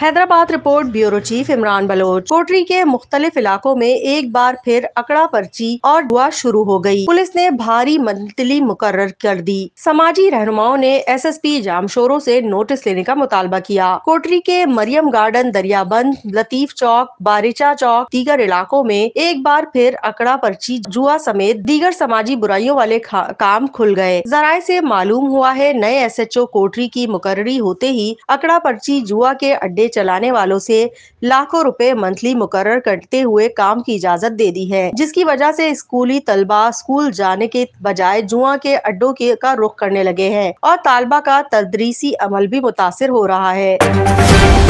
Hyderabad report bureau chief Imran Baloch Kotri के मुख्तलिफ इलाकों में एक बार फिर अकड़ा पर्ची और दुआ शुरू हो गई। पुलिस ने भारी मंतली मुकर्र कर दी समाजी रहनुमाओं ने एस एस पी जामशोरों ऐसी नोटिस लेने का मुतालबा किया कोटरी के मरियम गार्डन दरियाबंद लतीफ चौक बारिचा चौक दीगर इलाकों में एक बार फिर अकड़ा पर्ची जुआ समेत दीगर समाजी बुराइयों वाले काम खुल गए जराये ऐसी मालूम हुआ है नए एस एच ओ कोटरी की मुकर्री होते ही अकड़ा पर्ची जुआ के अड्डे चलाने वालों से लाखों रुपए मंथली मुकर करते हुए काम की इजाजत दे दी है जिसकी वजह से स्कूली तलबा स्कूल जाने के बजाय जुआ के अड्डों के का रुख करने लगे हैं और तालबा का तदरीसी अमल भी मुतासर हो रहा है